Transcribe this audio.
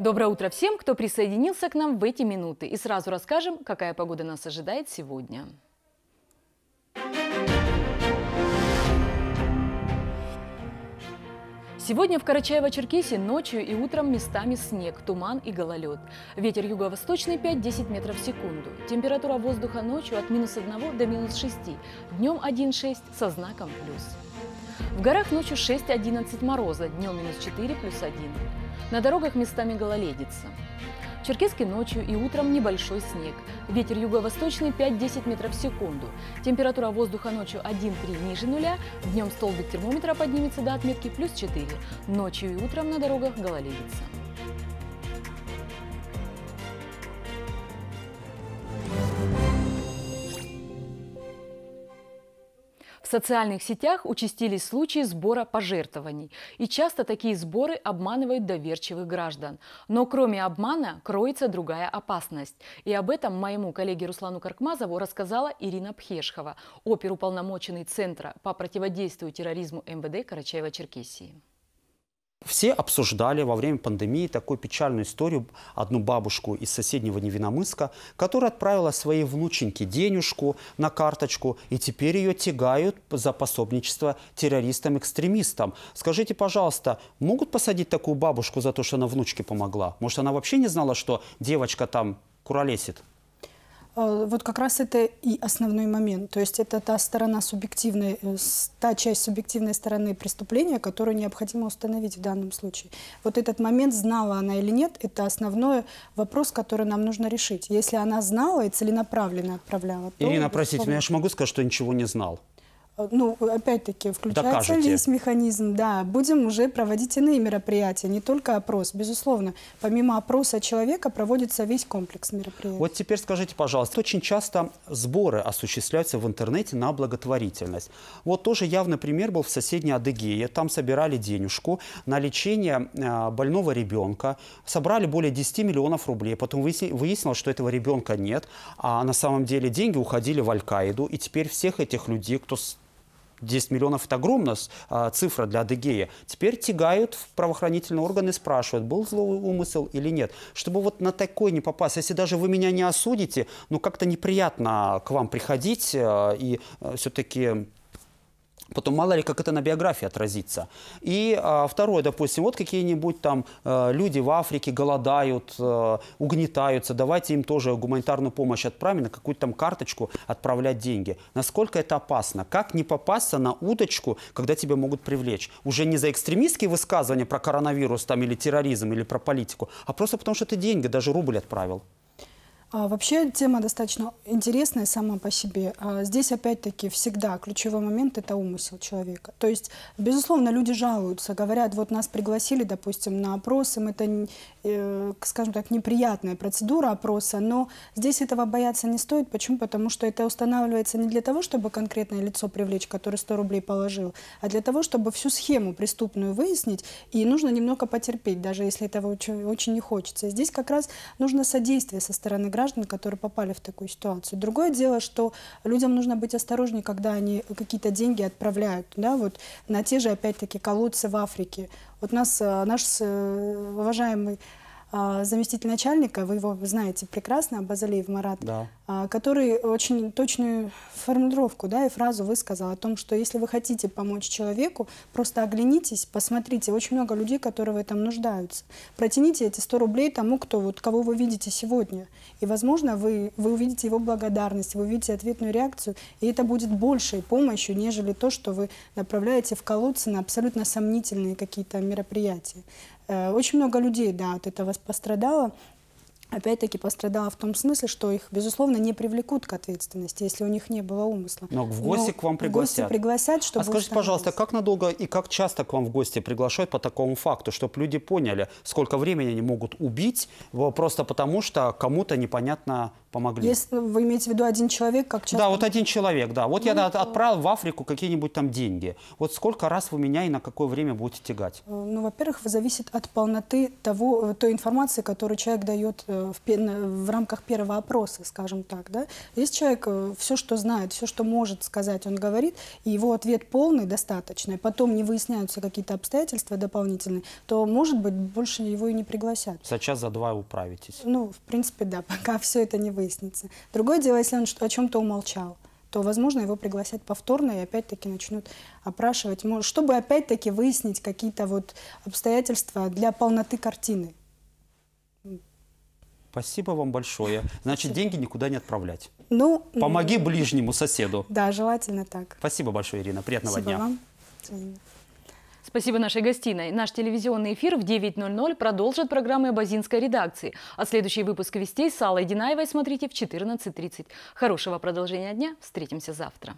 Доброе утро всем, кто присоединился к нам в эти минуты. И сразу расскажем, какая погода нас ожидает сегодня. Сегодня в Карачаево-Черкесии ночью и утром местами снег, туман и гололед. Ветер юго-восточный 5-10 метров в секунду. Температура воздуха ночью от минус 1 до минус 6. Днем 1,6 со знаком плюс. В горах ночью 6-11 мороза, днем минус 4 плюс 1. На дорогах местами гололедица. В Черкеске ночью и утром небольшой снег. Ветер юго-восточный 5-10 метров в секунду. Температура воздуха ночью 1-3 ниже нуля. Днем столбик термометра поднимется до отметки плюс 4. Ночью и утром на дорогах гололедица. В социальных сетях участились случаи сбора пожертвований. И часто такие сборы обманывают доверчивых граждан. Но кроме обмана кроется другая опасность. И об этом моему коллеге Руслану Каркмазову рассказала Ирина Пхешхова, оперуполномоченный Центра по противодействию терроризму МВД Карачаева-Черкесии. Все обсуждали во время пандемии такую печальную историю одну бабушку из соседнего Невиномыска, которая отправила своей внученьке денежку на карточку, и теперь ее тягают за пособничество террористам-экстремистам. Скажите, пожалуйста, могут посадить такую бабушку за то, что она внучке помогла? Может, она вообще не знала, что девочка там куролесит? А, вот как раз это и основной момент. То есть это та сторона субъективной, э, та часть субъективной стороны преступления, которую необходимо установить в данном случае. Вот этот момент, знала она или нет, это основной вопрос, который нам нужно решить. Если она знала и целенаправленно отправляла, то... Ирина, простите, но я же могу сказать, что ничего не знал. Э, ну, опять-таки, включается весь механизм, да, будем уже проводить иные мероприятия, не только опрос, безусловно. Помимо опроса человека проводится весь комплекс мероприятий. Вот теперь скажите, пожалуйста, очень часто сборы осуществляются в интернете на благотворительность. Вот тоже явный пример был в соседней Адыгее. Там собирали денежку на лечение э, больного ребенка, собрали более 10 миллионов рублей, потом выяснилось, что этого ребенка нет, а на самом деле деньги уходили в Аль-Каиду, и теперь всех этих людей, кто 10 миллионов – это огромная а, цифра для Адыгея. Теперь тягают в правоохранительные органы, спрашивают, был злой умысел или нет. Чтобы вот на такой не попасть, если даже вы меня не осудите, ну как-то неприятно к вам приходить э, и э, все-таки Потом мало ли, как это на биографии отразится. И а, второе, допустим, вот какие-нибудь там э, люди в Африке голодают, э, угнетаются, давайте им тоже гуманитарную помощь отправим, на какую-то там карточку отправлять деньги. Насколько это опасно? Как не попасться на удочку, когда тебя могут привлечь? Уже не за экстремистские высказывания про коронавирус там, или терроризм, или про политику, а просто потому, что ты деньги, даже рубль отправил. А, вообще тема достаточно интересная сама по себе. А, здесь опять-таки всегда ключевой момент – это умысел человека. То есть, безусловно, люди жалуются, говорят, вот нас пригласили, допустим, на опрос, им это, э, скажем так, неприятная процедура опроса, но здесь этого бояться не стоит. Почему? Потому что это устанавливается не для того, чтобы конкретное лицо привлечь, которое 100 рублей положил, а для того, чтобы всю схему преступную выяснить, и нужно немного потерпеть, даже если этого очень не хочется. Здесь как раз нужно содействие со стороны граждан, граждан, которые попали в такую ситуацию. Другое дело, что людям нужно быть осторожнее, когда они какие-то деньги отправляют, да, вот на те же, опять-таки, колодцы в Африке. Вот нас э, наш э, уважаемый а, заместитель начальника, вы его знаете прекрасно, Абазалиев Марат, да. А, который очень точную формулировку да, и фразу высказал о том, что если вы хотите помочь человеку, просто оглянитесь, посмотрите, очень много людей, которые в этом нуждаются. Протяните эти 100 рублей тому, кто, вот, кого вы видите сегодня. И, возможно, вы, вы увидите его благодарность, вы увидите ответную реакцию, и это будет большей помощью, нежели то, что вы направляете в колодцы на абсолютно сомнительные какие-то мероприятия. Э, очень много людей, да, от этого пострадало. Опять-таки пострадала в том смысле, что их, безусловно, не привлекут к ответственности, если у них не было умысла. Но в гости Но к вам пригласят. В гости пригласят, а чтобы А скажите, пожалуйста, как надолго и как часто к вам в гости приглашают по такому факту, чтобы люди поняли, сколько времени они могут убить э, просто потому, что кому-то непонятно помогли. Если вы имеете в виду один человек, как часто? Да, вот один человек, да. Вот ну, я отправил в Африку какие-нибудь там деньги. Вот сколько раз вы меня и на какое время будете тягать? Э, ну, во-первых, зависит от полноты того, э, той информации, которую человек дает э, в, в рамках первого опроса, скажем так, да. Если человек все, что знает, все, что может сказать, он говорит, и его ответ полный, достаточный, потом не выясняются какие-то обстоятельства дополнительные, то, может быть, больше его и не пригласят. Сейчас за два управитесь. Ну, в принципе, да, пока все это не выяснится. Другое дело, если он о чем-то умолчал то, возможно, его пригласят повторно и опять-таки начнут опрашивать, чтобы опять-таки выяснить какие-то вот обстоятельства для полноты картины. Спасибо вам большое. Значит, деньги никуда не отправлять. Ну, Помоги ближнему соседу. Да, желательно так. Спасибо большое, Ирина. Приятного Спасибо дня. Вам. Спасибо нашей гостиной. Наш телевизионный эфир в 9.00 продолжит программы базинской редакции. А следующий выпуск «Вестей» с Аллой Динаевой смотрите в 14.30. Хорошего продолжения дня. Встретимся завтра.